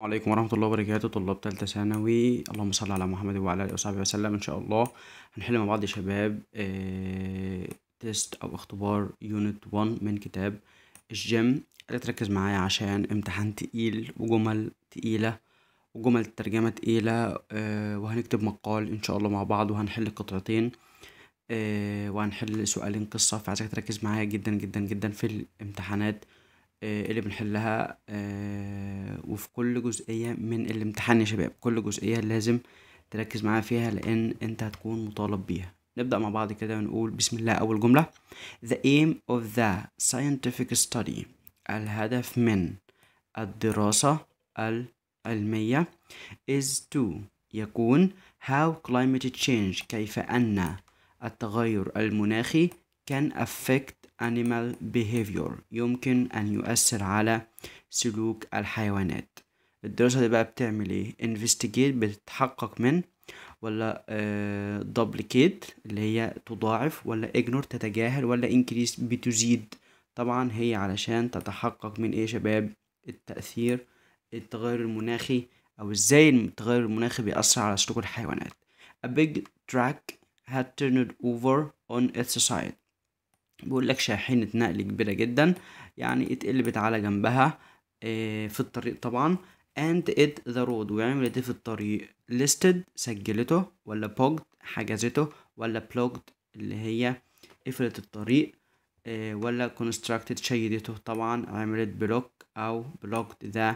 عليكم ورحمة الله وبركاته طلاب تالتة ثانوي اللهم صل على محمد وعلى آله وصحبه وسلم إن شاء الله هنحل مع بعض يا شباب آه... تيست أو اختبار يونت 1 من كتاب الجيم اللي تركز معايا عشان امتحان تقيل وجمل تقيلة وجمل الترجمة تقيلة آه، وهنكتب مقال إن شاء الله مع بعض وهنحل قطعتين آه... وهنحل سؤالين قصة فعايزك تركز معايا جدا جدا جدا في الامتحانات آه، اللي بنحلها آه، وفي كل جزئية من الامتحان يا شباب كل جزئية لازم تركز معاها فيها لأن أنت هتكون مطالب بيها نبدأ مع بعض كده ونقول بسم الله أول جملة The aim of the scientific study الهدف من الدراسة العلمية is to يكون how climate change كيف أن التغير المناخي can affect animal behavior يمكن أن يؤثر على سلوك الحيوانات الدراسة دي بقى بتعمل ايه investigate بتتحقق من ولا آه، duplicate اللي هي تضاعف ولا اجنور تتجاهل ولا انكريس بتزيد طبعا هي علشان تتحقق من ايه شباب التأثير التغير المناخي او ازاي التغير المناخي بيأثر على سلوك الحيوانات a big track had turned over on its side بيقول لك شاحنة نقل كبيرة جدا يعني اتقلبت على جنبها آه، في الطريق طبعا and it the road وعملت ايه في الطريق listed سجلته ولا bogged حجزته ولا plugged اللي هي قفلت الطريق آه، ولا constructed شيدته طبعا عملت بلوك او blocked the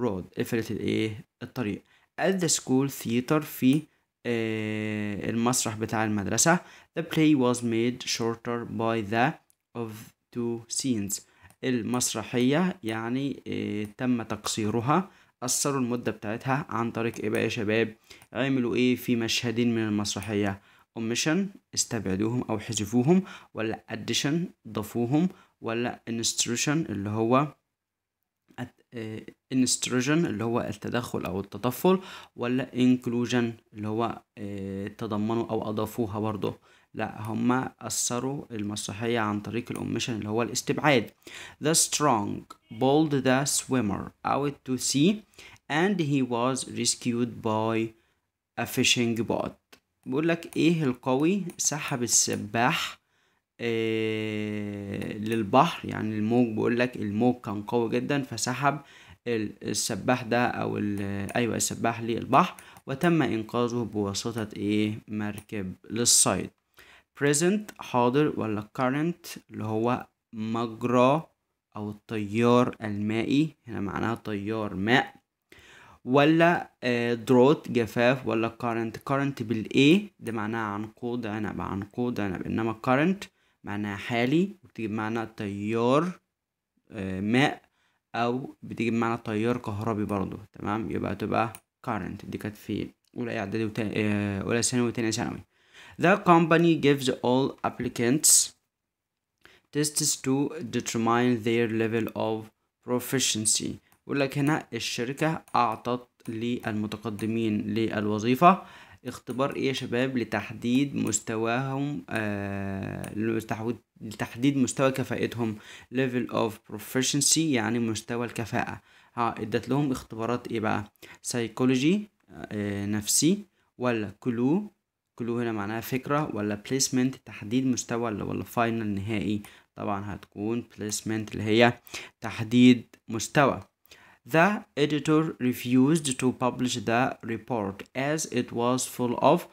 road قفلت الايه الطريق at the school theater في آه، المسرح بتاع المدرسة The play was made shorter by the of two scenes المسرحية يعني آه، تم تقصيرها قصروا المدة بتاعتها عن طريق ايه بقى يا شباب عملوا ايه في مشهدين من المسرحية omission استبعدوهم او حذفوهم ولا addition ضفوهم ولا instruction اللي هو آه، انستروجن اللي هو التدخل او التطفل ولا انكلوجن اللي هو آه، تضمنوا او اضافوها برضه لا هما أثروا المسرحية عن طريق الأوميشن اللي هو الاستبعاد The strong bold the swimmer out to sea and he was rescued by a fishing boat بيقول لك إيه القوي سحب السباح آه، للبحر يعني الموج بيقول لك الموج كان قوي جدا فسحب السباح ده او ايوه السباح للبحر وتم انقاذه بواسطة ايه مركب للصيد present حاضر ولا current اللي هو مجرى او التيار المائي هنا معناها تيار ماء ولا دروت آه، جفاف ولا current current بالايه ده معناها عنقود عنب عنقود عنب انما current معناها حالي وبتجيب معناها تيار آه، ماء او بتيجي بمعنى تيار كهربي برضو تمام يبقى تبقى current دي كانت في اولى اعدادي آه، اولى ثانوي وتانية ثانوي The company gives all applicants tests to determine their level of proficiency يقول لك هنا الشركة أعطت للمتقدمين للوظيفة اختبار ايه يا شباب لتحديد مستواهم آه لتحديد مستوى كفاءتهم level of proficiency يعني مستوى الكفاءة ها ادت لهم اختبارات ايه بقى psychology آه نفسي ولا كلو كلو هنا معناها فكرة ولا placement تحديد مستوى ولا final نهائي طبعا هتكون placement اللي هي تحديد مستوى The editor refused to publish the report as it was full of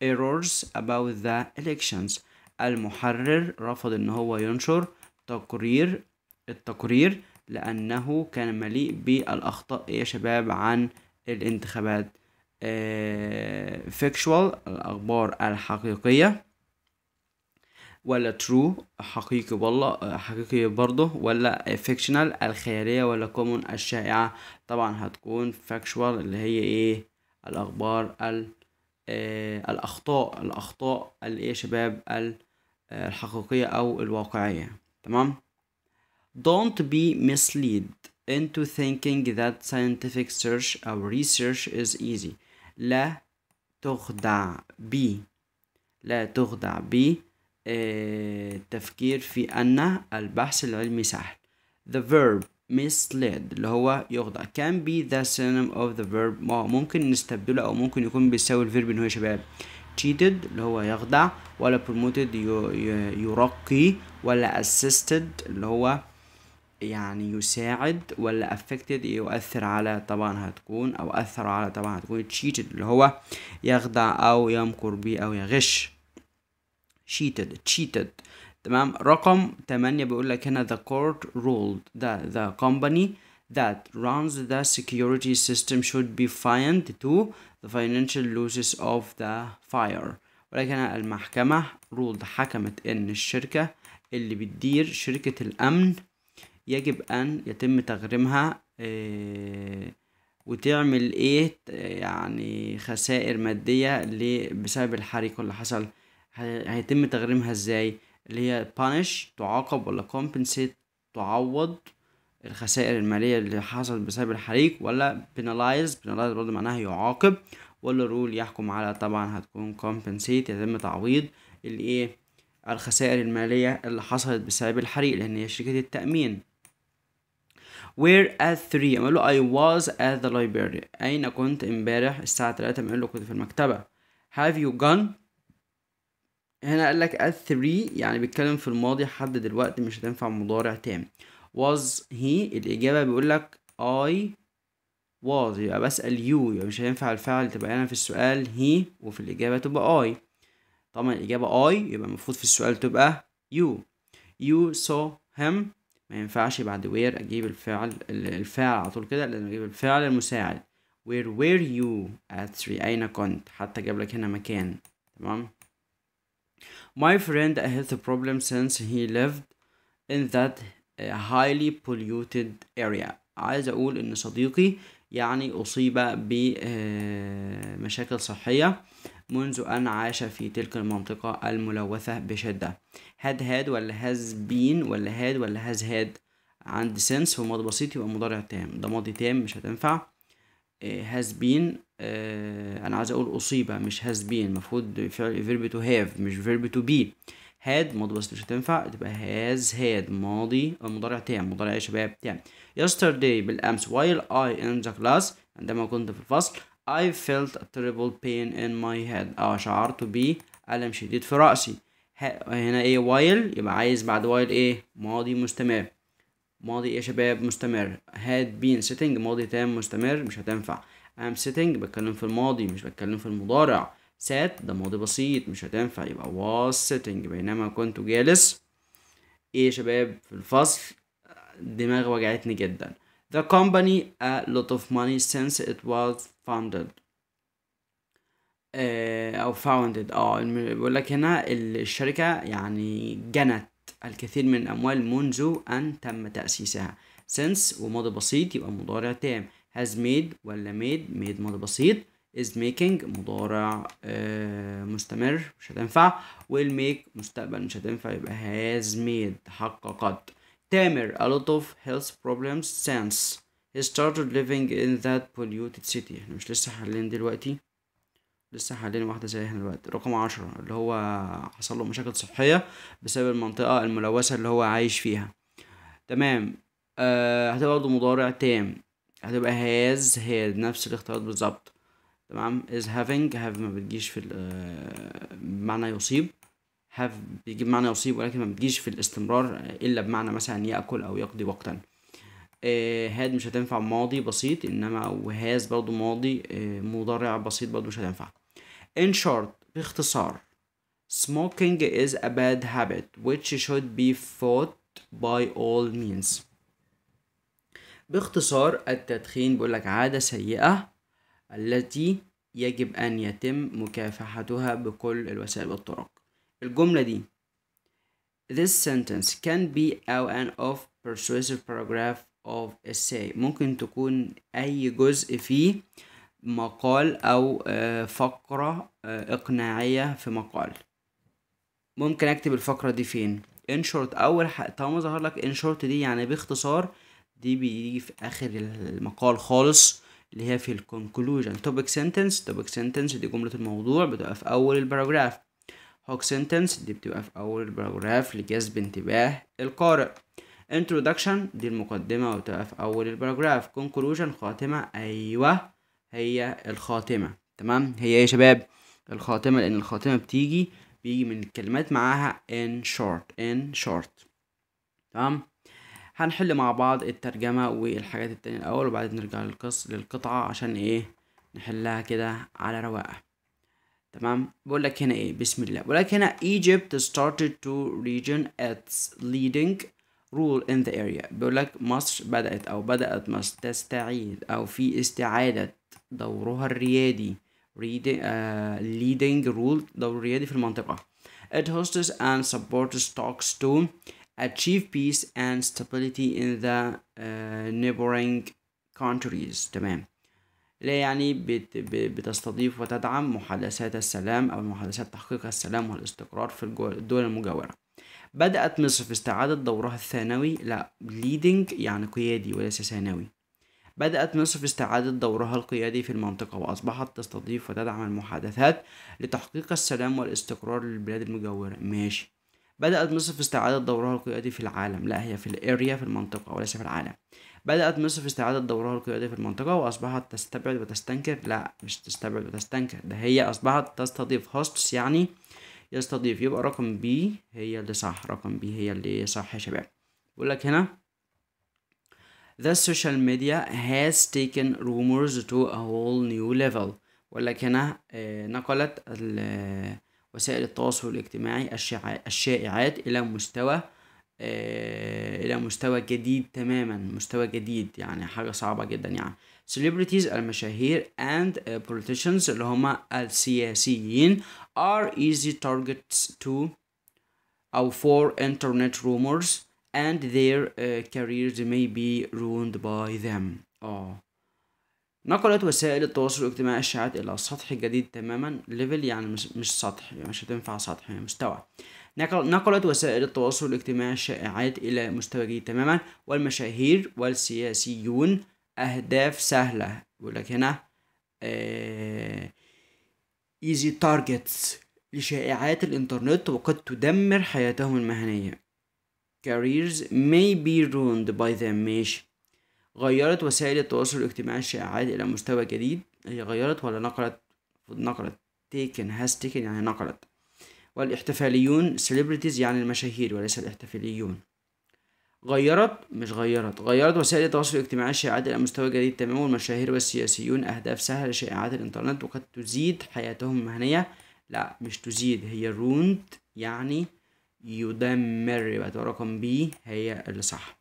errors about the elections المحرر رفض ان هو ينشر تقرير التقرير لانه كان مليء بالاخطاء يا شباب عن الانتخابات فيكشوال آه، الاخبار الحقيقيه ولا ترو حقيقي والله حقيقي برضه ولا فيكشنال الخيالية ولا كومون الشائعة طبعا هتكون فاكشوال اللي هي ايه الأخبار ال آه الأخطاء الأخطاء اللي ايه شباب آه، الحقيقية أو الواقعية تمام don't be misled into thinking that scientific search أو research is easy لا تخدع بي لا تخدع بي التفكير آه، في أن البحث العلمي سهل the verb misled اللي هو يخدع can be the synonym of the verb ما ممكن نستبدله أو ممكن يكون بيساوي الفيرب إن هو يا شباب cheated اللي هو يخدع ولا promoted يرقي ولا assisted اللي هو يعني يساعد ولا affected يؤثر على طبعا هتكون أو أثر على طبعا هتكون cheated اللي هو يخدع أو يمكر بيه أو يغش cheated cheated تمام رقم 8 بيقول لك هنا the court ruled that the company that runs the security system should be fined to the financial losses of the fire ولكن المحكمة ruled حكمت ان الشركة اللي بتدير شركة الأمن يجب أن يتم تغريمها وتعمل ايه يعني خسائر مادية بسبب الحريق اللي حصل هيتم تغريمها ازاي اللي هي punish تعاقب ولا compensate تعوض الخسائر المالية اللي حصلت بسبب الحريق ولا penalize penalize برضه معناها يعاقب ولا rule يحكم على طبعا هتكون compensate يتم تعويض الايه الخسائر المالية اللي حصلت بسبب الحريق لأن هي شركة التأمين where at 3 أقول له I was at the library أين كنت امبارح الساعة 3 أقول له كنت في المكتبة have you gone هنا قال لك at three يعني بيتكلم في الماضي حد دلوقتي مش هتنفع مضارع تام was he الإجابة بيقول لك I was يبقى بسأل you يبقى مش هينفع الفعل تبقى أنا في السؤال he وفي الإجابة تبقى I طبعا الإجابة I يبقى المفروض في السؤال تبقى you you saw him ما ينفعش بعد where أجيب الفعل الفاعل على طول كده لازم أجيب الفعل المساعد where were you at 3 أين كنت حتى جاب لك هنا مكان تمام My friend a health problem since he lived in that uh, highly polluted area عايز أقول إن صديقي يعني أصيب بمشاكل آه، صحية منذ أن عاش في تلك المنطقة الملوثة بشدة هاد هاد ولا هاز بين ولا هاد ولا هاز هاد عند سنس وماضي ماضي بسيط يبقى مضارع تام ده ماضي تام مش هتنفع هاز آه، آه، بين انا عايز اقول اصيب مش هاز بين المفروض فعل فيرب تو هاف مش فيرب تو بي هاد ماضي بس مش هتنفع تبقى هاز هاد ماضي المضارع تام مضارع يا شباب تام yesterday بالامس while I in the class عندما كنت في الفصل I felt a terrible pain in my head اه شعرت بألم شديد في رأسي هنا ايه while يبقى عايز بعد while ايه ماضي مستمر ماضي يا شباب مستمر had been sitting ماضي تام مستمر مش هتنفع I'm sitting بتكلم في الماضي مش بتكلم في المضارع sat ده ماضي بسيط مش هتنفع يبقى was sitting بينما كنت جالس ايه يا شباب في الفصل دماغ وجعتني جدا The company a lot of money since it was founded آه، او founded اه بيقول لك هنا الشركة يعني جنت الكثير من الأموال منذ أن تم تأسيسها since وماضي بسيط يبقى مضارع تام has made ولا made made ماضي بسيط is making مضارع آه، مستمر مش هتنفع will make مستقبل مش هتنفع يبقى has made تحققت تامر a lot of health problems since he started living in that polluted city احنا مش لسه حالين دلوقتي لسه حاليا واحدة زي احنا دلوقتي رقم عشرة اللي هو حصل له مشاكل صحية بسبب المنطقة الملوثة اللي هو عايش فيها تمام آه هتبقى برضه مضارع تام هتبقى هاز هاد نفس الاختيارات بالظبط تمام is having have ما بتجيش في آه، بمعنى يصيب have بيجيب معنى يصيب ولكن ما بتجيش في الاستمرار آه، الا بمعنى مثلا ياكل او يقضي وقتا آه هاد مش هتنفع ماضي بسيط انما وهاز برضو ماضي آه مضارع بسيط برضو مش هتنفع In short باختصار smoking is a bad habit which should be fought by all means باختصار التدخين بيقول لك عادة سيئة التي يجب أن يتم مكافحتها بكل الوسائل والطرق الجملة دي This sentence can be an of persuasive paragraph of essay ممكن تكون أي جزء فيه مقال او آه، فقرة آه، اقناعية في مقال ممكن اكتب الفقرة دي فين ان شورت اول طالما ظهر لك ان شورت دي يعني باختصار دي بيجي في اخر المقال خالص اللي هي في الكونكلوجن توبك سنتنس توبك سنتنس دي جملة الموضوع بتبقى في اول الباراجراف هوك سنتنس دي بتبقى في اول الباراجراف لجذب انتباه القارئ introduction دي المقدمة وتبقى في اول الباراجراف كونكلوجن خاتمة ايوه هي الخاتمة تمام هي ايه يا شباب الخاتمة لأن الخاتمة بتيجي بيجي من الكلمات معاها in short in short تمام هنحل مع بعض الترجمة والحاجات التانية الأول وبعدين نرجع للقص للقطعة عشان ايه نحلها كده على رواقة تمام بقول لك هنا ايه بسم الله بقول لك هنا Egypt started to region its leading rule in the area بيقول لك مصر بدأت أو بدأت مصر تستعيد أو في استعادة دورها الريادي آه، leading role دور الريادي في المنطقة It hosts and supports talks to achieve peace and stability in the uh, neighboring countries تمام لا يعني بت بتستضيف وتدعم محادثات السلام أو محادثات تحقيق السلام والاستقرار في الدول المجاورة بدأت مصر في استعادة دورها الثانوي لا leading يعني قيادي وليس ثانوي بدأت مصر في استعادة دورها القيادي في المنطقة وأصبحت تستضيف وتدعم المحادثات لتحقيق السلام والاستقرار للبلاد المجاورة ماشي بدأت مصر في استعادة دورها القيادي في العالم لا هي في الاريا في المنطقة وليس في العالم بدأت مصر في استعادة دورها القيادي في المنطقة وأصبحت تستبعد وتستنكر لا مش تستبعد وتستنكر ده هي أصبحت تستضيف هوستس يعني يستضيف يبقى رقم بي هي اللي صح رقم بي هي اللي صح يا شباب بقولك لك هنا The social media has taken rumors to a whole new level ولكن آه، نقلت آه، وسائل التواصل الاجتماعي الشائعات إلى مستوى آه، إلى مستوى جديد تماما مستوى جديد يعني حاجة صعبة جدا يعني celebrities المشاهير and politicians اللي هما السياسيين are easy targets to أو for internet rumors and their uh, careers may be ruined by them oh. نقلت وسائل التواصل الاجتماعي الشائعات إلى سطح جديد تماما ليفل يعني مش, مش سطح يعني مش هتنفع سطح يعني مستوى نقلت وسائل التواصل الاجتماعي الشائعات إلى مستوى جديد تماما والمشاهير والسياسيون أهداف سهلة بيقول لك هنا ايزي آه، تارجتس لشائعات الانترنت وقد تدمر حياتهم المهنية careers may be ruined by them ماشي غيرت وسائل التواصل الاجتماعي الشائعات إلى مستوى جديد هي غيرت ولا نقلت نقلت taken has taken يعني نقلت والاحتفاليون celebrities يعني المشاهير وليس الاحتفاليون غيرت مش غيرت غيرت وسائل التواصل الاجتماعي الشائعات إلى مستوى جديد تماما والمشاهير والسياسيون أهداف سهلة لشائعات الإنترنت وقد تزيد حياتهم المهنية لا مش تزيد هي ruined يعني يدمر يبقى رقم بي هي اللي صح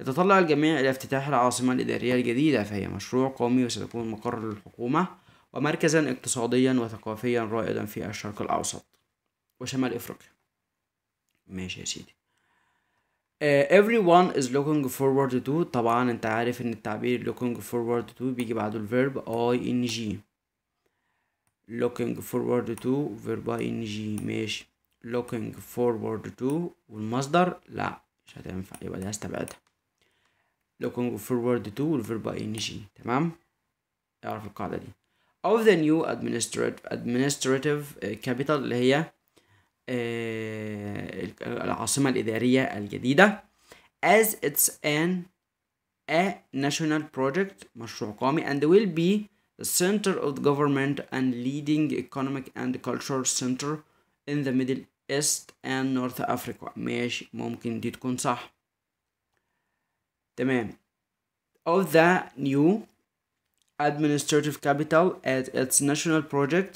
يتطلع الجميع إلى افتتاح العاصمة الإدارية الجديدة فهي مشروع قومي وستكون مقر للحكومة ومركزا اقتصاديا وثقافيا رائدا في الشرق الأوسط وشمال إفريقيا ماشي يا سيدي uh, everyone is looking forward to طبعا انت عارف ان التعبير looking forward to بيجي بعده الفيرب ing looking forward to verb ing ماشي looking forward to والمصدر لا مش هتنفع يبقى دي هستبعدها looking forward to والverb ing تمام اعرف القاعدة دي of the new administrative administrative capital اللي هي العاصمة الإدارية الجديدة as it's an a national project مشروع قومي and will be the center of the government and leading economic and cultural center in the Middle ايست اند نورث افريقيا ماشي ممكن دي تكون صح تمام of the new administrative capital at its national project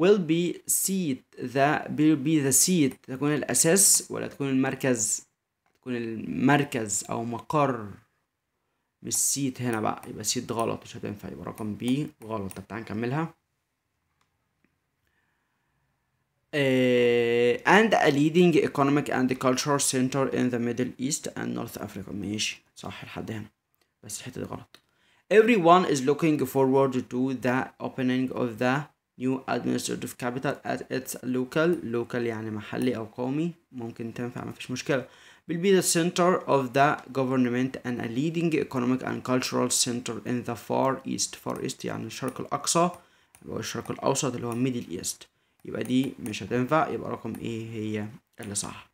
will be seat the will be the seat تكون الأساس ولا تكون المركز تكون المركز أو مقر مش seat هنا بقى يبقى seat غلط مش هتنفع يبقى رقم B غلط طب تعالى نكملها Uh, and a leading economic and cultural center in the Middle East and North Africa ماشي صح لحد هنا بس الحتة دي غلط Everyone is looking forward to the opening of the new administrative capital at its local local يعني محلي أو قومي ممكن تنفع فيش مشكلة will be the center of the government and a leading economic and cultural center in the Far East Far East يعني الشرق الأقصى أو الشرق الأوسط اللي هو Middle East يبقى دي مش هتنفع يبقى رقم ايه هي اللي صح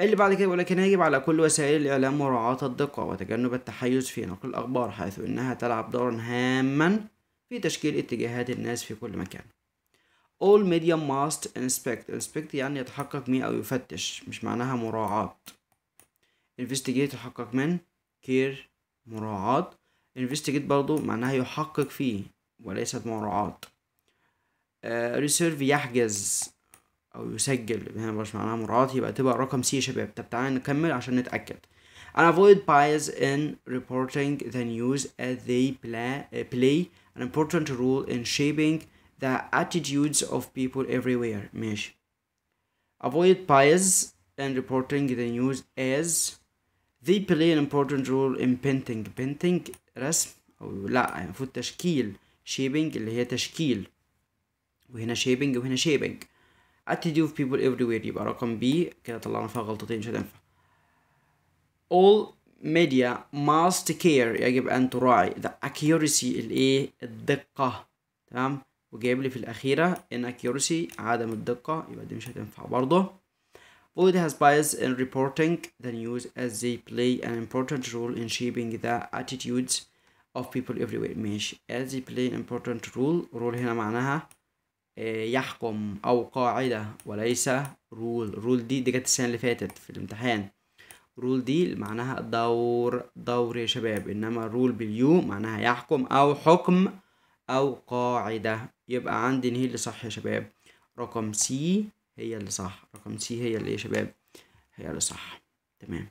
اللي بعد كده بيقول لك يجب على كل وسائل الإعلام مراعاة الدقة وتجنب التحيز في نقل الأخبار حيث إنها تلعب دورا هاما في تشكيل اتجاهات الناس في كل مكان. All media must inspect inspect يعني يتحقق من أو يفتش مش معناها مراعاة. investigate يتحقق من كير مراعاة investigate برضو معناها يحقق فيه وليست مراعاة. ريسيرف يحجز او يسجل هنا مش معناها مراعاة يبقى تبقى رقم سي يا شباب طب تعالى نكمل عشان نتاكد and avoid bias in reporting the news as they play an important role in shaping the attitudes of people everywhere ماشي avoid bias in reporting the news as they play an important role in painting painting رسم أو لا المفروض تشكيل shaping اللي هي تشكيل وهنا شيبنج وهنا شيبنج attitude of people everywhere يبقى رقم بي كده طلعنا فيها غلطتين مش هتنفع all media must care يجب أن تراعي the accuracy الإيه الدقة تمام وجايب لي في الأخيرة inaccuracy عدم الدقة يبقى دي مش هتنفع برضه Void has bias in reporting the news as they play an important role in shaping the attitudes of people everywhere ماشي as they play an important role role هنا معناها آه، يحكم او قاعده وليس رول رول دي دي جت السنه اللي فاتت في الامتحان رول دي معناها دور دور يا شباب انما رول باليو معناها يحكم او حكم او قاعده يبقى عندي ان هي اللي صح يا شباب رقم سي هي اللي صح رقم سي هي اللي إيه يا شباب هي اللي صح تمام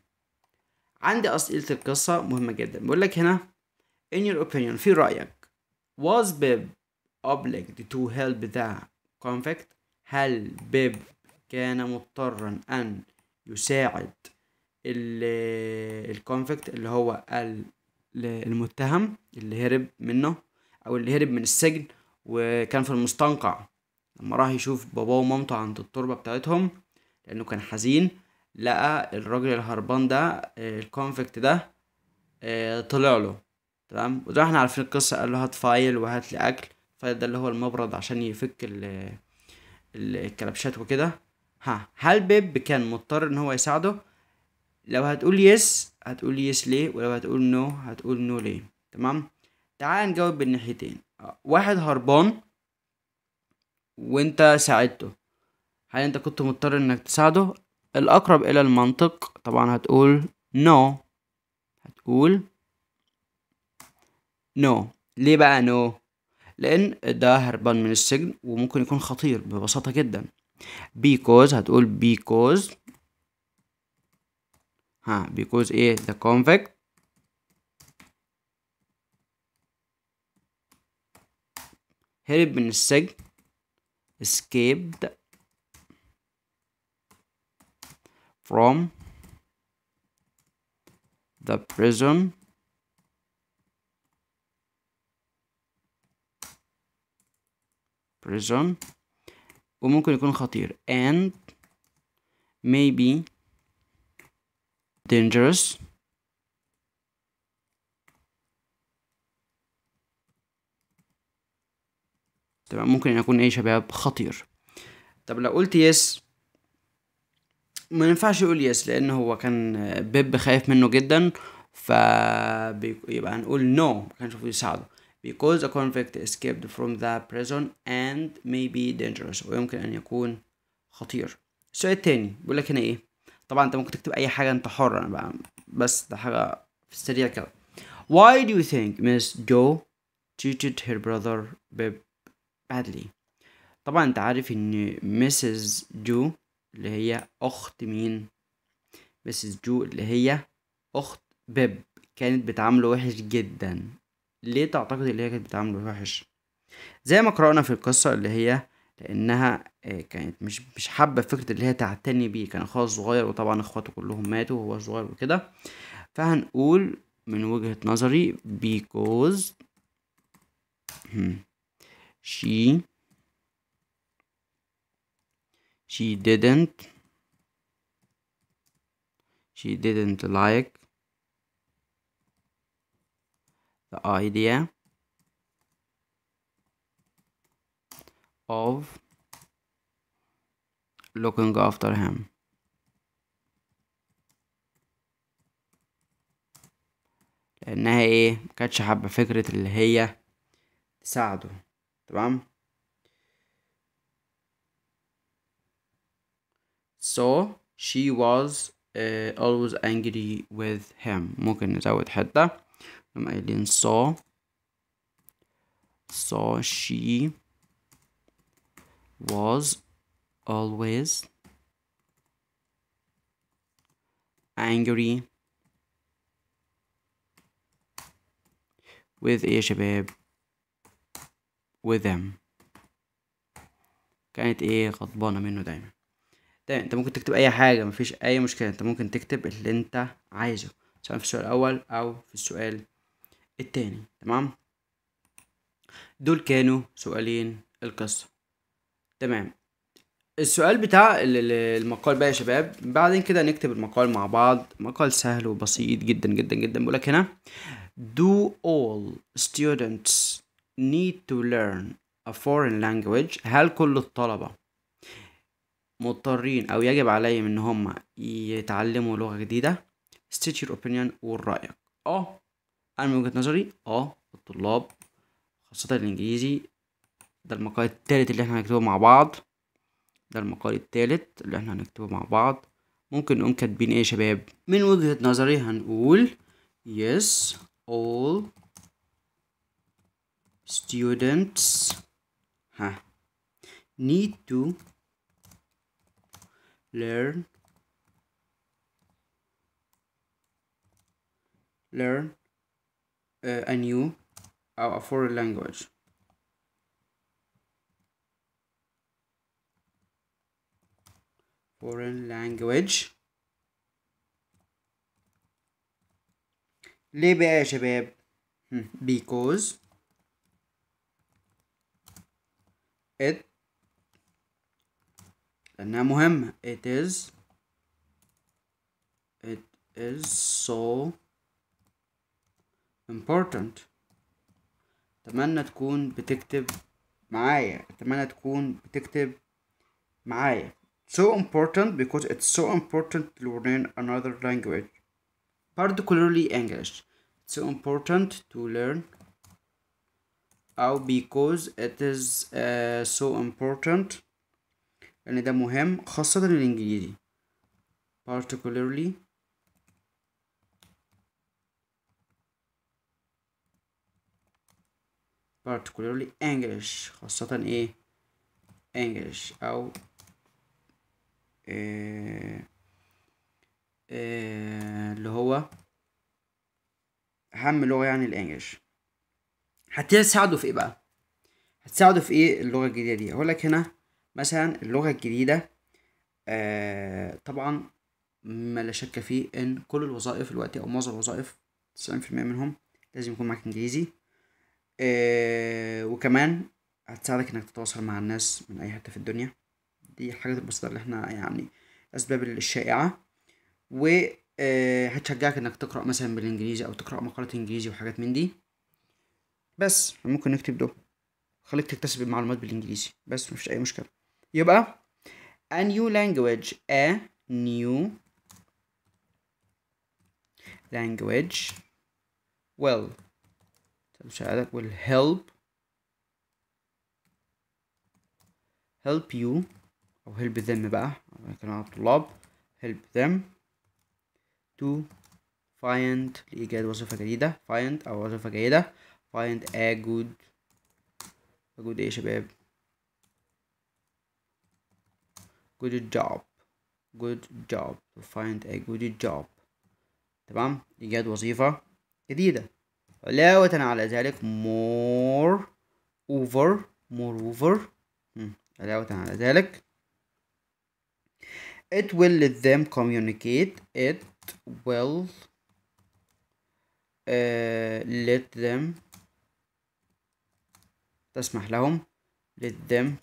عندي اسئله القصه مهمه جدا بقول لك هنا in your opinion في رايك was Bib obliged to help the convict هل بيب كان مضطرا أن يساعد الكونفكت اللي هو المتهم اللي هرب منه أو اللي هرب من السجن وكان في المستنقع لما راح يشوف باباه ومامته عند التربة بتاعتهم لأنه كان حزين لقى الراجل الهربان ده آه، الكونفكت ده آه، طلع له تمام وده احنا عارفين القصة قال له هات فايل وهات لي أكل فده اللي هو المبرد عشان يفك ال الكلبشات وكده ها هل بيب كان مضطر ان هو يساعده لو هتقول يس هتقول يس ليه ولو هتقول نو هتقول نو ليه تمام تعال نجاوب بالناحيتين واحد هربان وانت ساعدته هل انت كنت مضطر انك تساعده الاقرب الى المنطق طبعا هتقول نو هتقول نو ليه بقى نو لان ده هربان من السجن وممكن يكون خطير ببساطة جدا because هتقول because ها because ايه the convict هرب من السجن escaped from the prison prism وممكن يكون خطير and maybe dangerous تمام ممكن يكون ايه شباب خطير طب لو قلت يس ما ينفعش يقول يس لان هو كان بيب خايف منه جدا فبيبقى هنقول نو no. ما كانش المفروض يساعده because a convict escaped from the prison and may be dangerous ويمكن أن يكون خطير السؤال التاني بيقول لك هنا إيه طبعا أنت ممكن تكتب أي حاجة أنت حر أنا بقى بس ده حاجة في السريع كده Why do you think Miss Joe treated her brother Bib badly طبعا أنت عارف إن Mrs. جو اللي هي أخت مين Mrs. جو اللي هي أخت بيب كانت بتعامله وحش جدا ليه تعتقد ان هي كانت بتعامله وحش زي ما قرأنا في القصة اللي هي لأنها آه، كانت مش مش حابة فكرة اللي هي تعتني بيه كان أخوها صغير وطبعا أخواته كلهم ماتوا وهو صغير وكده فهنقول من وجهة نظري because she she didn't she didn't like the idea of looking after him. لأنها إيه مكانتش حابة فكرة اللي هي تساعده تمام So she was uh, always angry with him ممكن نزود حتة I'm قايلين saw saw she was always angry with ايه يا شباب with them كانت ايه غضبانة منه دايما تمام انت ممكن تكتب اي حاجة مفيش اي مشكلة انت ممكن تكتب اللي انت عايزه سواء في السؤال الاول او في السؤال التاني تمام دول كانوا سؤالين القصة تمام السؤال بتاع المقال بقى يا شباب بعدين كده نكتب المقال مع بعض مقال سهل وبسيط جدا جدا جدا لك هنا Do all students need to learn a foreign language هل كل الطلبة مضطرين أو يجب عليهم إن هم يتعلموا لغة جديدة state your opinion والرأيك رأيك اه انا من وجهه نظري اه الطلاب خاصه الانجليزي ده المقال التالت اللي احنا هنكتبه مع بعض ده المقال التالت اللي احنا هنكتبه مع بعض ممكن نقوم كاتبين ايه يا شباب من وجهه نظري هنقول yes all students ها need to learn learn uh, a new uh, foreign language. Foreign language. ليه hmm, because it لأنها مهمة it is it is so important اتمنى تكون بتكتب معايا اتمنى تكون بتكتب معايا so important because it's so important to learn another language particularly English it's so important to learn أو because it is uh, so important لأن ده مهم خاصة الإنجليزي particularly particularly English خاصة ايه English او آه، آه، اللي هو اهم لغة يعني الانجليش هتساعده في ايه بقى هتساعده في ايه اللغة الجديدة دي أقول لك هنا مثلا اللغة الجديدة آه، طبعا ما لا شك فيه ان كل الوظائف دلوقتي او معظم الوظائف 90% منهم لازم يكون معاك انجليزي آه، وكمان هتساعدك انك تتواصل مع الناس من اي حته في الدنيا دي الحاجات البسيطه اللي احنا يعني اسباب الشائعه و آه، هتشجعك انك تقرا مثلا بالانجليزي او تقرا مقالات انجليزي وحاجات من دي بس ممكن نكتب ده خليك تكتسب المعلومات بالانجليزي بس مفيش اي مشكله يبقى a new language a new language well That will help help you أو help them بقى كلام الطلاب help them to find لإيجاد وظيفة جديدة find أو وظيفة جيدة find a good a good إيه يا شباب good job good job to find a good job تمام إيجاد وظيفة جديدة علاوة على ذلك more over moreover علاوة على ذلك it will let them communicate it will uh, let them تسمح لهم let them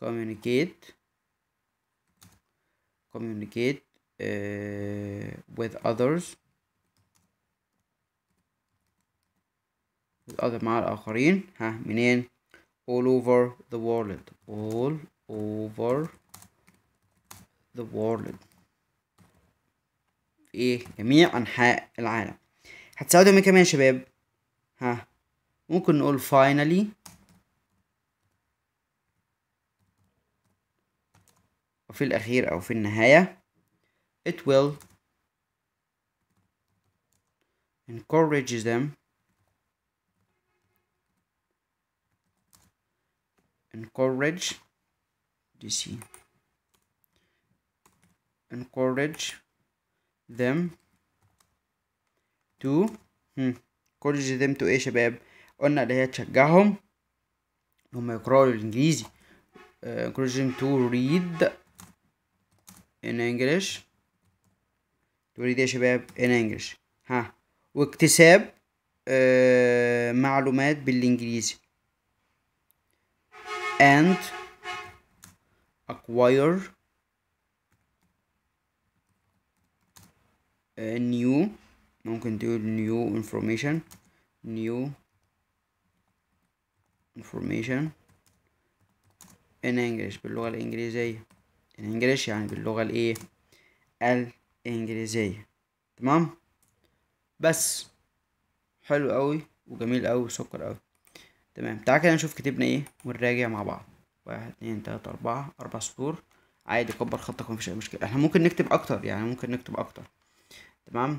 communicate communicate uh, with others مع الآخرين ها منين all over the world all over the world في ايه جميع أنحاء العالم هتساعدوا مين كمان يا شباب ها ممكن نقول finally وفي الأخير أو في النهاية it will encourage them encourage DC encourage them to hmm. encourage them to ايه شباب قلنا اللي هي تشجعهم هم يقرأوا الإنجليزي uh, encourage them to read in English to read يا شباب in English ها واكتساب uh, معلومات بالإنجليزي and acquire a new now new information new information in English باللغة الإنجليزية in English يعني باللغة الإيه الإنجليزية تمام بس حلو قوي وجميل قوي وسكر قوي تمام تعال كده نشوف كتبنا ايه ونراجع مع بعض واحد اتنين تلاتة أربعة أربع سطور عادي كبر خطك مفيش أي مشكلة احنا ممكن نكتب أكتر يعني ممكن نكتب أكتر تمام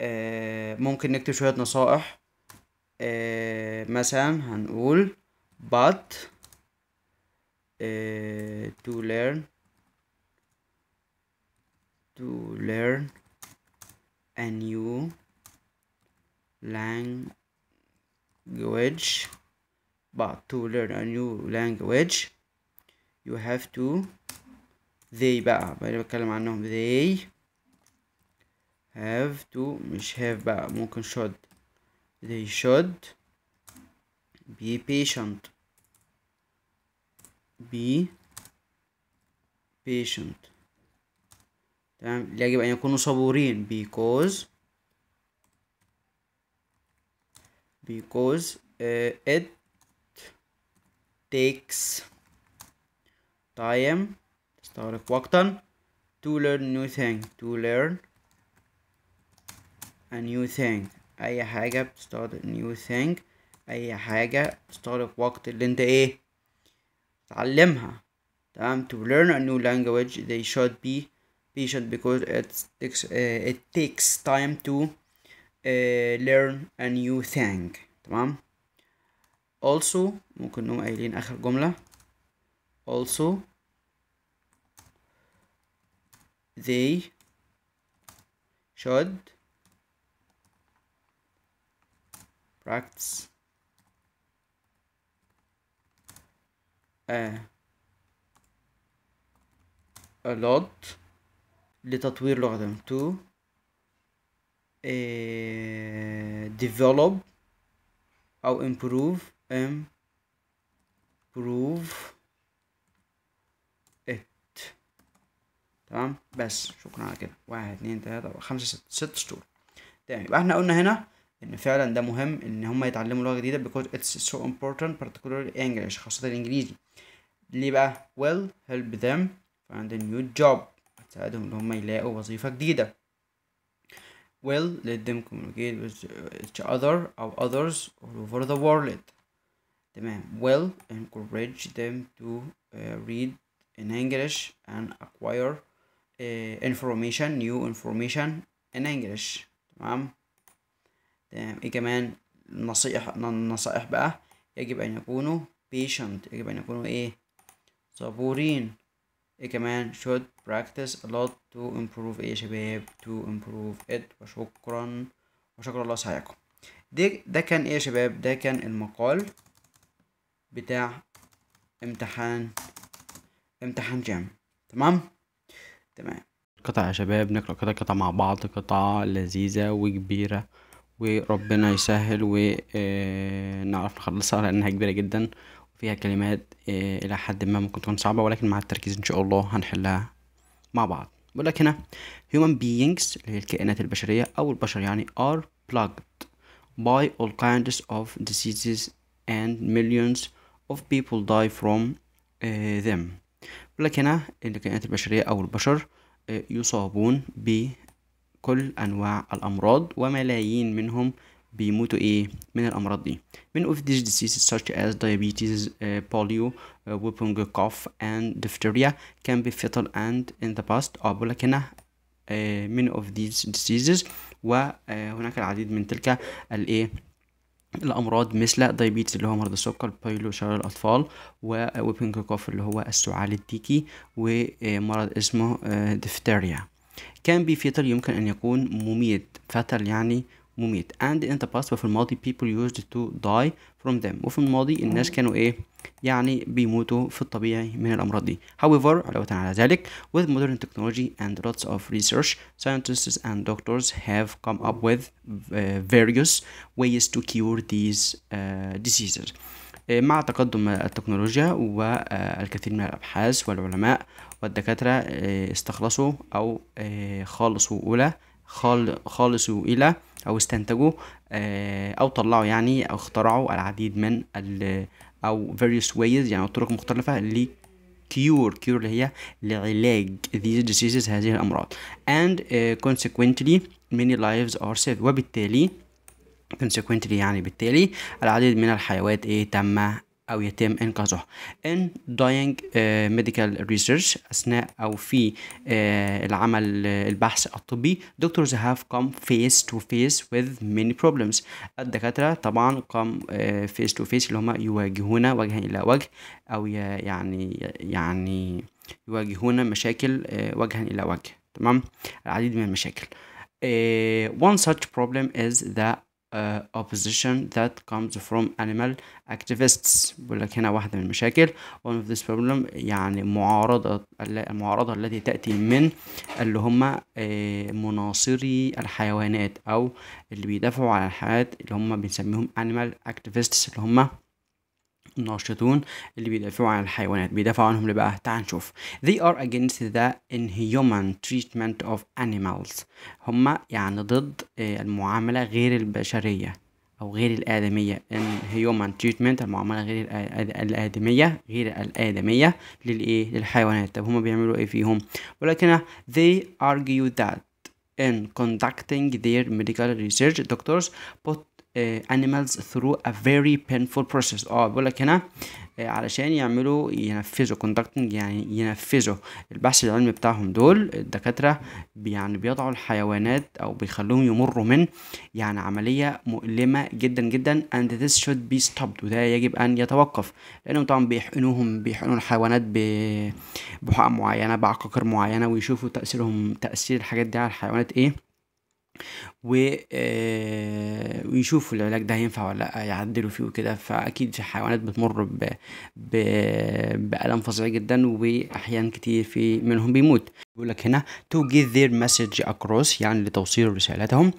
آه ممكن نكتب شوية نصائح آه مثلا هنقول but آه to learn to learn a new language language but to learn a new language you have to they بقى بقى بتكلم عنهم they have to مش have بقى ممكن should they should be patient be patient تمام يجب أن يكونوا صبورين because because uh, it takes time تستغرق وقتا to learn new thing to learn a new thing اي حاجة a new thing اي حاجة to start اللي انت ايه تعلمها تمام to learn a new language they should be patient because it takes uh, it takes time to learn a new thing تمام also ممكن نقوم قايلين اخر جملة also they should practice a, a lot لتطوير لغتهم to آه، develop او improve improve it تمام بس شكرا على كده واحد اتنين تلاتة اربعة خمسة ستة ست سطور تمام يبقى احنا قلنا هنا ان فعلا ده مهم ان هم يتعلموا لغة جديدة because it's so important particularly English خاصة الانجليزي ليه بقى will help them find a new job هتساعدهم ان هم يلاقوا وظيفة جديدة well let them communicate with each other of others all over the world تمام well encourage them to uh, read in English and acquire uh, information new information in English تمام تمام ايه كمان نصيحة النصائح بقى يجب ان يكونوا patient يجب ان يكونوا ايه صبورين ايه كمان should practice a lot to improve ايه يا شباب to improve it وشكرا وشكرا الله سعيكم دي ده كان ايه يا شباب ده كان المقال بتاع امتحان امتحان جام تمام تمام قطع يا شباب نقرا كده قطع مع بعض قطعة لذيذة وكبيرة وربنا يسهل ونعرف آه، نخلصها لأنها كبيرة جدا فيها كلمات آه، الى حد ما ممكن تكون صعبه ولكن مع التركيز ان شاء الله هنحلها مع بعض بقول لك هنا human beings اللي هي الكائنات البشريه او البشر يعني are plagued by all kinds of diseases and millions of people die from آه، them بقول لك هنا الكائنات البشريه او البشر آه، يصابون بكل انواع الامراض وملايين منهم بيموتوا ايه من الامراض دي من of these diseases such as diabetes uh, polio uh, whooping cough and diphtheria can be fatal and in the past اقول آه، لك هنا uh, من of these diseases وهناك آه، العديد من تلك الايه الامراض مثل دايبيتس اللي هو مرض السكر بايلو شلل الاطفال وويبنج كوف اللي هو السعال الديكي ومرض اسمه ديفتيريا كان بي فيتال يمكن ان يكون مميت فتل يعني مميت and in the past وفي الماضي people used to die from them وفي الماضي الناس كانوا ايه يعني بيموتوا في الطبيعي من الامراض دي however علاوة على ذلك with modern technology and lots of research scientists and doctors have come up with uh, various ways to cure these uh, diseases uh, مع تقدم التكنولوجيا والكثير uh, من الابحاث والعلماء والدكاترة استخلصوا او خالصوا الى خالصوا الى او استنتجوا آه، او طلعوا يعني او اخترعوا العديد من او various ways يعني طرق مختلفة ل كيور كيور اللي هي لعلاج these diseases هذه الأمراض and uh, consequently many lives are saved وبالتالي consequently يعني بالتالي العديد من الحيوات ايه تم أو يتم إنقاذه in doing آه، medical research أثناء أو في uh, العمل آه، البحث الطبي doctors have come face to face with many problems الدكاترة طبعا come face to face اللي هما يواجهون وجها إلى وجه أو يعني يعني يواجهون مشاكل وجها إلى وجه تمام العديد من المشاكل one such problem is the uh, opposition that comes from animal activists بيقول لك هنا واحدة من المشاكل one of this problem يعني معارضة المعارضة التي تأتي من اللي هم آه، مناصري الحيوانات أو اللي بيدافعوا عن الحيوانات اللي هم بنسميهم animal activists اللي هم ناشطون اللي بيدافعوا عن الحيوانات بيدافعوا عنهم ليه بقى تعال نشوف they are against the inhuman treatment of animals هما يعني ضد آه، المعاملة غير البشرية أو غير الآدمية inhuman treatment المعاملة غير الآدمية غير الآدمية للإيه للحيوانات طب هما بيعملوا إيه فيهم ولكن they argue that in conducting their medical research doctors put Uh, animals through a very painful process اه بيقول لك هنا uh, علشان يعملوا ينفذوا conducting يعني ينفذوا البحث العلمي بتاعهم دول الدكاترة يعني بيضعوا الحيوانات أو بيخلوهم يمروا من يعني عملية مؤلمة جدا جدا and this should be stopped وده يجب أن يتوقف لأنهم طبعا بيحقنوهم بيحقنوا الحيوانات بحقن معينة بعقاقير معينة ويشوفوا تأثيرهم تأثير الحاجات دي على الحيوانات إيه آه، ويشوفوا العلاج ده هينفع ولا لا يعدلوا فيه وكده فاكيد في حيوانات بتمر ب... ب... بالم فظيع جدا واحيان كتير في منهم بيموت بيقول لك هنا to get their message across يعني لتوصيل رسالتهم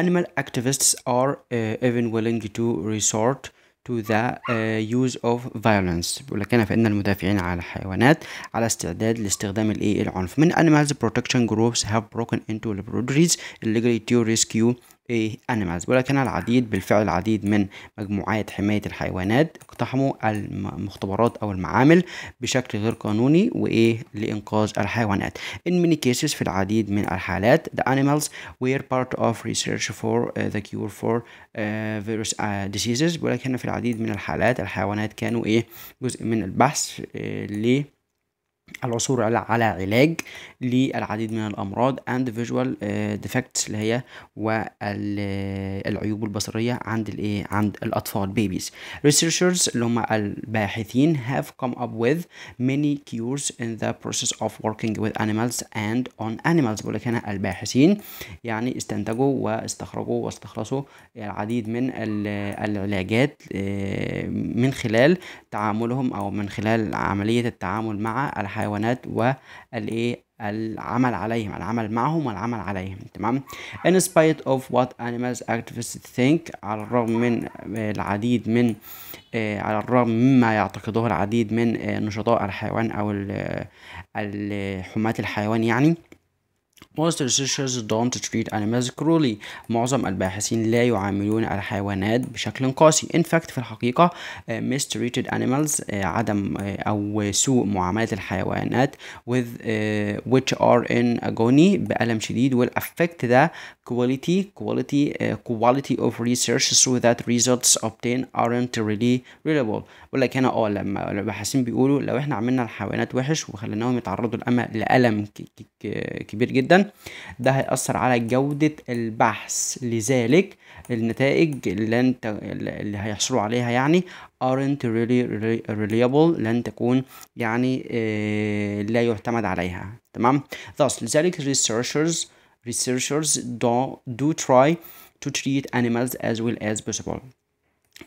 animal activists are آه، even willing to resort to the use of violence بيقول لك هنا فإن المدافعين على الحيوانات على استعداد لاستخدام الايه العنف من animals protection groups have broken into laboratories illegally to rescue إيه، animals ولكن العديد بالفعل العديد من مجموعات حماية الحيوانات اقتحموا المختبرات أو المعامل بشكل غير قانوني وإيه لإنقاذ الحيوانات. In many cases في العديد من الحالات the animals were part of research for uh, the cure for uh, virus uh, diseases ولكن في العديد من الحالات الحيوانات كانوا إيه جزء من البحث uh, العثور على علاج للعديد من الأمراض and visual آه، defects اللي هي والعيوب البصرية عند الايه عند الأطفال بيبيز ريسيرشرز اللي هم الباحثين have come up with many cures in the process of working with animals and on animals بقول لك هنا الباحثين يعني استنتجوا واستخرجوا واستخلصوا العديد من العلاجات آه، من خلال تعاملهم أو من خلال عملية التعامل مع الحيوانات والايه العمل عليهم العمل معهم والعمل عليهم تمام in spite of what animals activists think على الرغم من آه، العديد من آه، على الرغم مما يعتقده العديد من آه، نشطاء الحيوان او حماة الحيوان يعني Most researchers don't treat animals cruelly معظم الباحثين لا يعاملون الحيوانات بشكل قاسي In fact في الحقيقة mistreated animals عدم أو سوء معاملة الحيوانات with which are in agony بألم شديد will affect the quality quality quality of research so that results obtained aren't really reliable يقول لك هنا اه لما الباحثين بيقولوا لو احنا عملنا الحيوانات وحش وخليناهم يتعرضوا لألم كبير جدا ده هيأثر على جودة البحث لذلك النتائج اللي انت اللي هيحصلوا عليها يعني aren't really reliable لن تكون يعني آه، لا يعتمد عليها تمام thus لذلك researchers researchers do, do try to treat animals as well as possible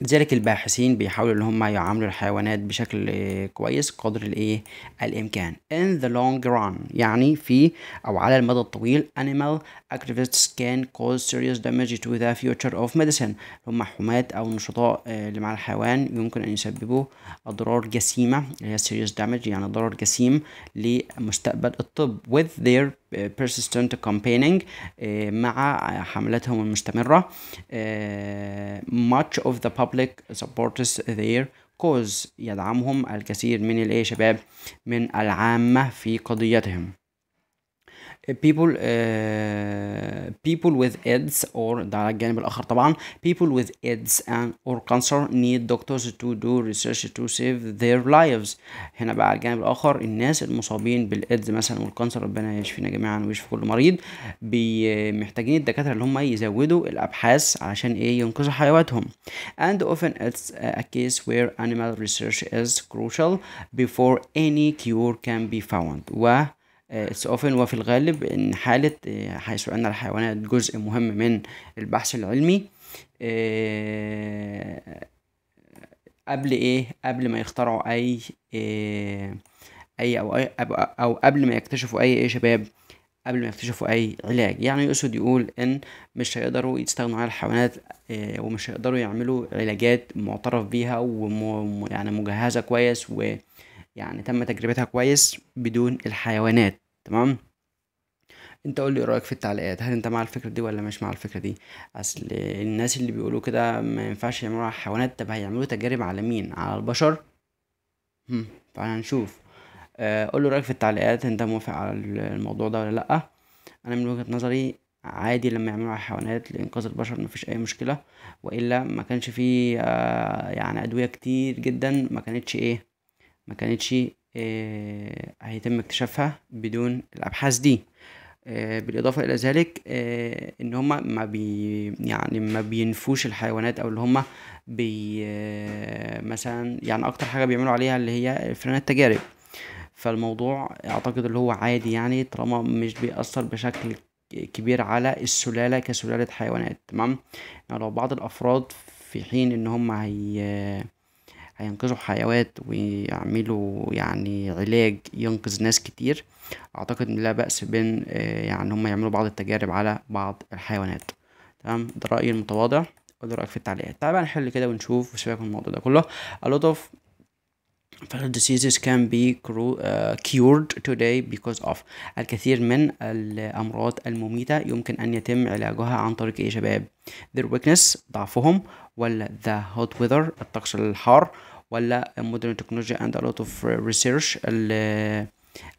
لذلك الباحثين بيحاولوا ان هم يعاملوا الحيوانات بشكل كويس قدر الايه الامكان in the long run يعني في او على المدى الطويل animal activists can cause serious damage to the future of medicine هم حماة او نشطاء اللي آه، مع الحيوان يمكن ان يسببوا اضرار جسيمة اللي هي serious damage يعني ضرر جسيم لمستقبل الطب with their persistent campaigning uh, مع حملتهم المستمرة uh, much of the public supports their cause يدعمهم الكثير من الايه شباب من العامة في قضيتهم Uh, people uh, people with AIDS or ده الجانب الآخر طبعا people with AIDS and or cancer need doctors to do research to save their lives هنا بقى على الجانب الآخر الناس المصابين بالإيدز مثلا والكانسر ربنا يشفينا جميعا ويشفي كل مريض محتاجين الدكاترة اللي هم يزودوا الأبحاث علشان إيه ينقذوا حيواتهم and often it's a case where animal research is crucial before any cure can be found و اتس آه، اوفن وفي الغالب إن حالة آه، حيث أن الحيوانات جزء مهم من البحث العلمي آه، قبل إيه قبل ما يخترعوا أي أي أو, أي أو قبل ما يكتشفوا أي إيه شباب قبل ما يكتشفوا أي علاج يعني يقصد يقول إن مش هيقدروا يستغنوا عن الحيوانات ومش هيقدروا يعملوا علاجات معترف بيها ويعني مجهزة كويس و يعني تم تجربتها كويس بدون الحيوانات تمام انت قول لي رايك في التعليقات هل انت مع الفكره دي ولا مش مع الفكره دي اصل الناس اللي بيقولوا كده ما ينفعش يعملوا على الحيوانات طب هيعملوا تجارب على مين على البشر هم نشوف آه، قول لي رايك في التعليقات انت موافق على الموضوع ده ولا لا انا من وجهه نظري عادي لما يعملوا على الحيوانات لانقاذ البشر مفيش اي مشكله والا ما كانش فيه آه، يعني ادويه كتير جدا ما كانتش ايه ما كانتش آه، هيتم اكتشافها بدون الابحاث دي آه، بالاضافه الى ذلك آه، ان هما ما بي يعني ما بينفوش الحيوانات او اللي هما بي مثلا يعني اكتر حاجه بيعملوا عليها اللي هي فران التجارب فالموضوع اعتقد اللي هو عادي يعني طالما مش بيأثر بشكل كبير على السلالة كسلالة حيوانات تمام يعني لو بعض الأفراد في حين إن هم هي هينقذوا حيوات ويعملوا يعني علاج ينقذ ناس كتير اعتقد ان لا باس بين آه، يعني هم يعملوا بعض التجارب على بعض الحيوانات تمام ده رايي المتواضع قولوا رايك في التعليقات تعالى بقى نحل كده ونشوف وسيبك من الموضوع ده كله الوت fatal diseases can be cured today because of الكثير من الأمراض المميتة يمكن أن يتم علاجها عن طريق إيه شباب their weakness ضعفهم ولا the hot weather الطقس الحار ولا modern technology and a lot of research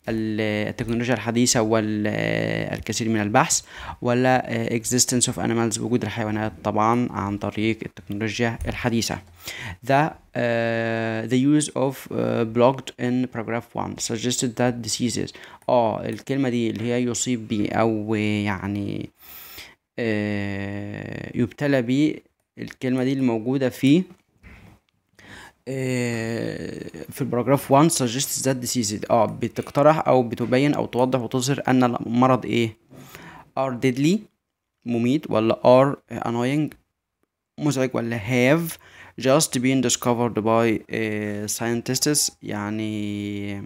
التكنولوجيا الحديثة والكثير من البحث ولا existence of animals وجود الحيوانات طبعا عن طريق التكنولوجيا الحديثة The, uh, the use of uh, blocked in paragraph 1 suggested that diseases اه الكلمة دي اللي هي يصيب بي أو يعني uh, يبتلى بي الكلمة دي الموجودة في آه، في البراجراف 1 suggests that diseases اه بتقترح او بتبين او توضح وتظهر ان المرض ايه are deadly مميت ولا are annoying مزعج ولا have just been discovered by آه، scientists يعني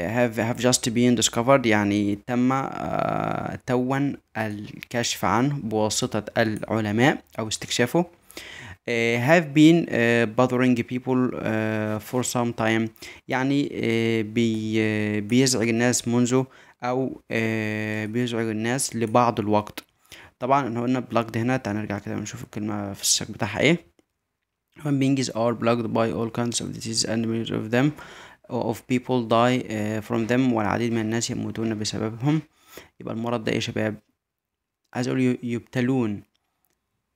have have just been discovered يعني تم آه، تون الكشف عنه بواسطة العلماء أو استكشافه آه، have been uh, bothering people uh, for some time يعني uh, بي uh, بيزعج الناس منذ او uh, بيزعج الناس لبعض الوقت طبعا احنا قلنا plugged هنا تعال نرجع كده ونشوف الكلمة في السياق بتاعها ايه human beings are blocked by all kinds of diseases and millions of them of people die uh, from them والعديد من الناس يموتون بسببهم يبقى المرض ده ايه يا شباب عايز اقول يبتلون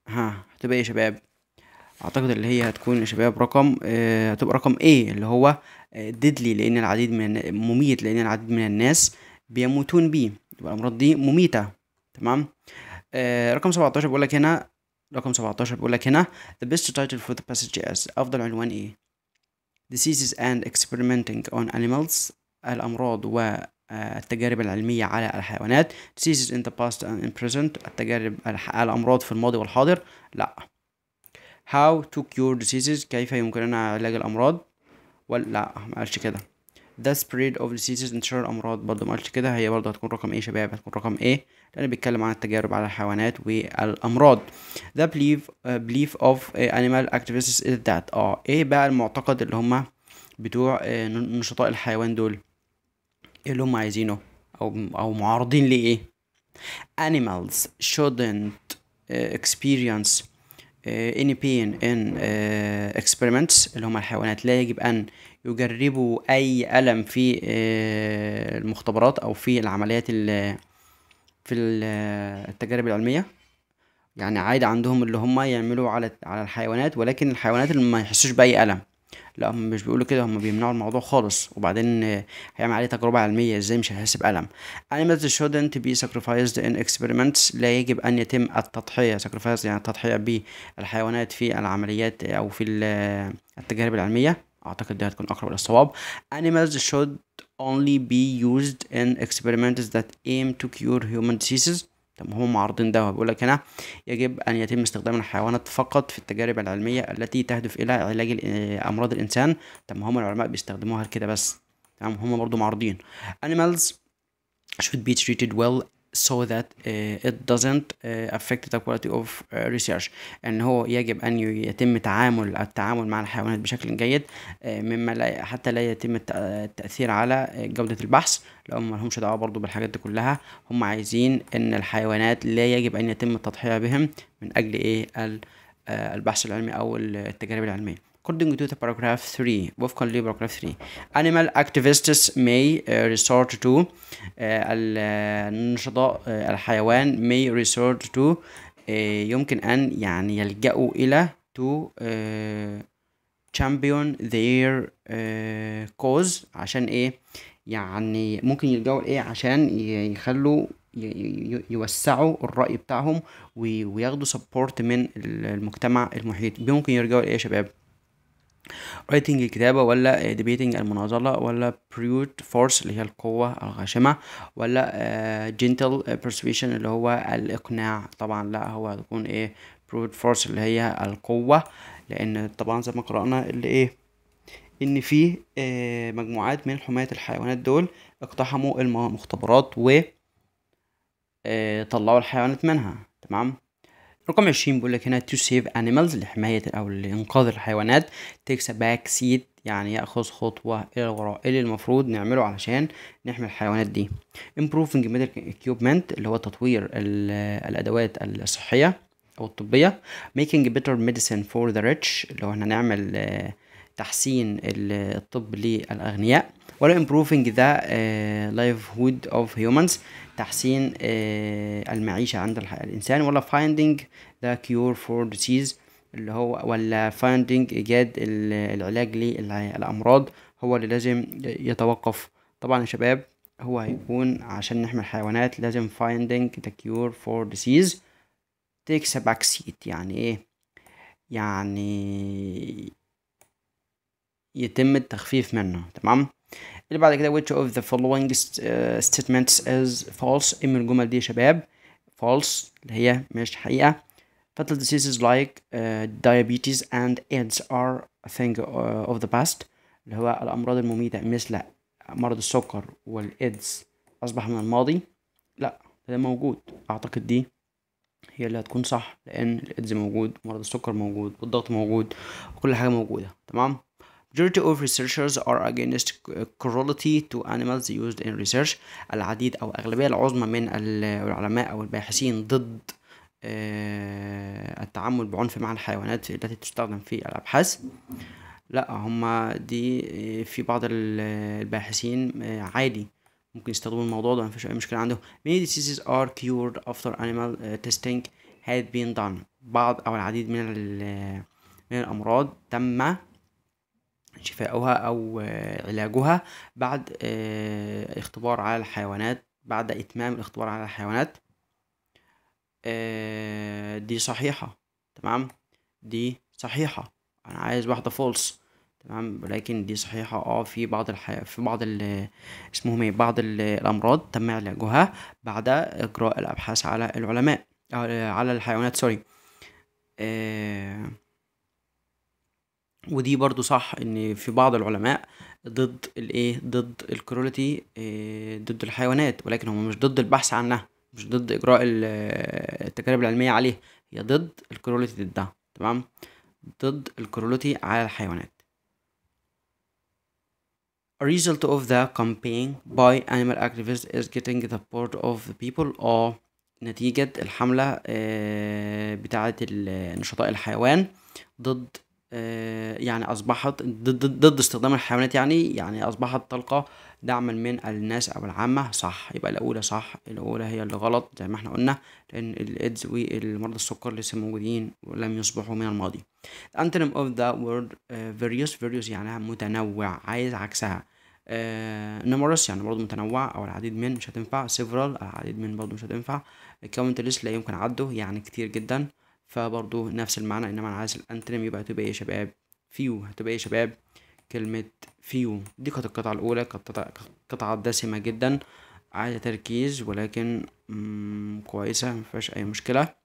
ها هتبقى ايه يا شباب اعتقد اللي هي هتكون يا شباب رقم آه هتبقى رقم A اللي هو ديدلي آه، لان العديد من مميت لان العديد من الناس بيموتون بيه يبقى الامراض دي مميته تمام آه رقم 17 بيقول لك هنا رقم 17 بيقول لك هنا the best title for the passage is افضل عنوان ايه diseases and experimenting on animals الامراض و آه، التجارب العلمية على الحيوانات diseases in the past and in present التجارب الأمراض في الماضي والحاضر لأ how to cure diseases كيف يمكننا علاج الأمراض ولا لا ما قالش كده the spread of diseases انتشار الأمراض برضه ما قالش كده هي برضه هتكون رقم ايه شباب هتكون رقم ايه لأن بيتكلم عن التجارب على الحيوانات والأمراض the belief uh, belief of uh, animal activists is that اه ايه بقى المعتقد اللي هما بتوع uh, نشطاء الحيوان دول ايه اللي هما عايزينه او او معارضين لإيه animals shouldn't uh, experience اني بين ان اكسبيرمنتس اللي هم الحيوانات لا يجب ان يجربوا اي الم في آه، المختبرات او في العمليات في آه، التجارب العلميه يعني عادي عندهم اللي هم يعملوا على على الحيوانات ولكن الحيوانات اللي ما يحسوش باي الم لا هم مش بيقولوا كده هم بيمنعوا الموضوع خالص وبعدين هيعمل عليه تجربة علمية ازاي مش هيحس بألم animals shouldn't be sacrificed in experiments لا يجب أن يتم التضحية sacrifice يعني التضحية بالحيوانات في العمليات أو في التجارب العلمية أعتقد ده هتكون أقرب للصواب animals should only be used in experiments that aim to cure human diseases طب هم معارضين ده بيقول لك هنا يجب ان يتم استخدام الحيوانات فقط في التجارب العلميه التي تهدف الى علاج آه، امراض الانسان طب هم العلماء بيستخدموها كده بس تمام هم برضو معارضين animals should be treated well so that uh, it doesn't uh, affect the quality of uh, research ان هو يجب ان يتم تعامل التعامل مع الحيوانات بشكل جيد آه، مما لا حتى لا يتم التاثير على آه، جوده البحث لان ما لهمش دعوه برضو بالحاجات دي كلها هم عايزين ان الحيوانات لا يجب ان يتم التضحيه بهم من اجل ايه آه، البحث العلمي او التجارب العلميه According to the paragraph 3 وفقا لباراجراف 3 animal activists may uh, resort to النشطاء uh, الحيوان uh, may resort to يمكن أن يعني يلجأوا إلى to champion their cause عشان إيه يعني ممكن يلجأوا لإيه عشان يخلوا يوسعوا الرأي بتاعهم وياخدوا سبورت من المجتمع المحيط ممكن يرجعوا لإيه يا شباب رايتنج الكتابة ولا ديبيتنج المناظرة ولا بريوت فورس اللي هي القوة الغاشمة ولا جنتل آه, persuasion اللي هو الإقناع طبعا لا هو هتكون ايه بريوت فورس اللي هي القوة لأن طبعا زي ما قرأنا اللي ايه إن في آه, مجموعات من حماية الحيوانات دول اقتحموا المختبرات و آه، طلعوا الحيوانات منها تمام رقم 20 بيقول لك هنا تو سيف انيمالز لحمايه او لانقاذ الحيوانات تيكس باك سيت يعني ياخذ خطوه الى الوراء ايه اللي المفروض نعمله علشان نحمي الحيوانات دي improving medical equipment اللي هو تطوير الادوات الصحيه او الطبيه making better medicine for the rich اللي هو احنا نعمل آه، تحسين الطب للاغنياء ولا improving the آه، livelihood of humans تحسين آه، المعيشة عند الإنسان ولا finding the cure for disease اللي هو ولا finding إيجاد العلاج للأمراض هو اللي لازم يتوقف طبعا يا شباب هو هيكون عشان نحمي الحيوانات لازم finding the cure for disease takes a back seat يعني ايه يعني يتم التخفيف منه تمام اللي بعد كده which of the following uh, statements is false ايه من الجمل دي يا شباب false اللي هي مش حقيقة fatal diseases like uh, diabetes and AIDS are a thing uh, of the past اللي هو الأمراض المميتة مثل مرض السكر والإيدز أصبح من الماضي لا ده موجود أعتقد دي هي اللي هتكون صح لأن الإيدز موجود ومرض السكر موجود والضغط موجود وكل حاجة موجودة تمام Majority of researchers are against uh, cruelty to animals used in research العديد أو الأغلبية العظمى من العلماء أو الباحثين ضد آه، التعامل بعنف مع الحيوانات التي تستخدم في الأبحاث لا هما دي آه، في بعض الباحثين آه، عادي ممكن يستخدموا الموضوع ده مفيش أي مشكلة عندهم many diseases are cured after animal testing had been done بعض أو العديد من من الأمراض تم شفاؤها أو آه، علاجها بعد آه، اختبار على الحيوانات بعد إتمام الاختبار على الحيوانات آه، دي صحيحة تمام دي صحيحة أنا عايز واحدة فولس تمام ولكن دي صحيحة اه في بعض الحي... في بعض ال... اسمهم ايه بعض ال... الأمراض تم علاجها بعد إجراء الأبحاث على العلماء على الحيوانات سوري آه... ودي برضو صح ان في بعض العلماء ضد الايه ضد الكرولتي آه، ضد الحيوانات ولكن هم مش ضد البحث عنها مش ضد اجراء آه، التجارب العلميه عليها هي ضد الكرولتي ضدها تمام ضد الكرولتي على الحيوانات A result of the campaign by animal activists is getting the support of the people أو نتيجة الحملة آه، بتاعة نشطاء الحيوان ضد آه، يعني أصبحت ضد, ضد استخدام الحيوانات يعني يعني أصبحت تلقى دعما من الناس أو العامة صح يبقى الأولى صح الأولى هي اللي غلط زي ما احنا قلنا لأن الإيدز والمرضى السكر لسه موجودين ولم يصبحوا من الماضي The اوف ذا وورد فيريوس فيريوس يعني متنوع عايز عكسها نمرس آه، uh, يعني برضه متنوع أو العديد من مش هتنفع سيفرال العديد من برضه مش هتنفع countless لا يمكن عده يعني كتير جدا فبرضه نفس المعنى انما انا عايز الانترم يبقى هتبقى ايه يا شباب فيو هتبقى ايه يا شباب كلمة فيو دي كانت القطعة الأولى كانت قطعة دسمة جدا عايزة تركيز ولكن كويسة مفيهاش أي مشكلة